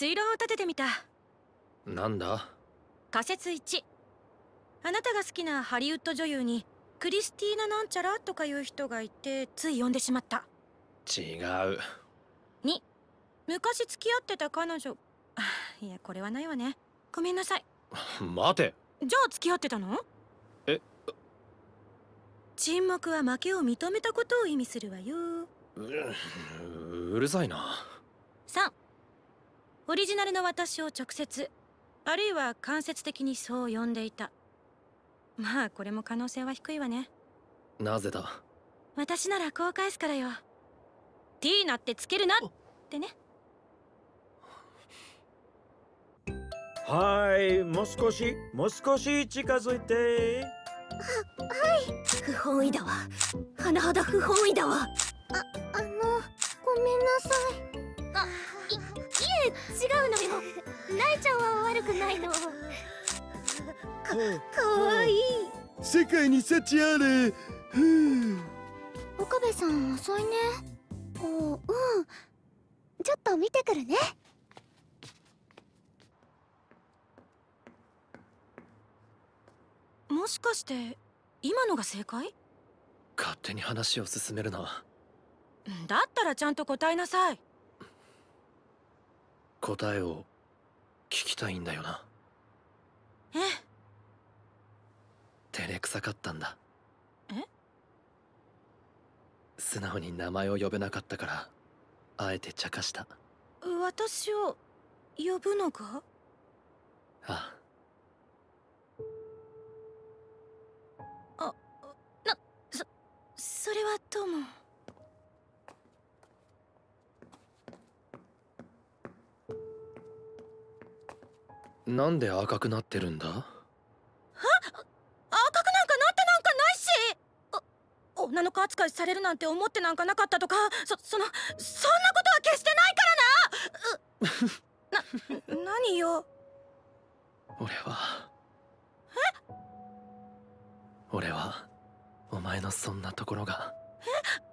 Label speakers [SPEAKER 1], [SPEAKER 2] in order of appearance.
[SPEAKER 1] 推論を立ててみたなんだ仮説1あなたが好きなハリウッド女優にクリスティーナなんちゃらとかいう人がいてつい呼んでしまった違う2昔付き合ってた彼女 いやこれはないわねごめんなさい待てじゃあ付き合ってたのえ沈黙は負けを認めたことを意味するわよううるさいな3オリジナルの私を直接あるいは間接的にそう呼んでいたまあこれも可能性は低いわねなぜだ私ならこう返すからよティーナってつけるなってねはいもう少しもう少し近づいてははい不本意だわ甚だ不本意だわああのごめんなさい違うのよライちゃんは悪くないのかかわいい世界に幸あれ岡部さん遅いねおうんちょっと見てくるねもしかして今のが正解勝手に話を進めるなだったらちゃんと答えなさい答えを聞きたいんだよなえ照れくさかったんだえ素直に名前を呼べなかったからあえて茶化した私を呼ぶのかああなそそれはどうも。なんで赤くなってるんだ赤くなんかなってなんかないし女の子扱いされるなんて思ってなんかなかったとかそそのそんなことは決してないからな な何よ俺はえ俺はお前のそんなところがえ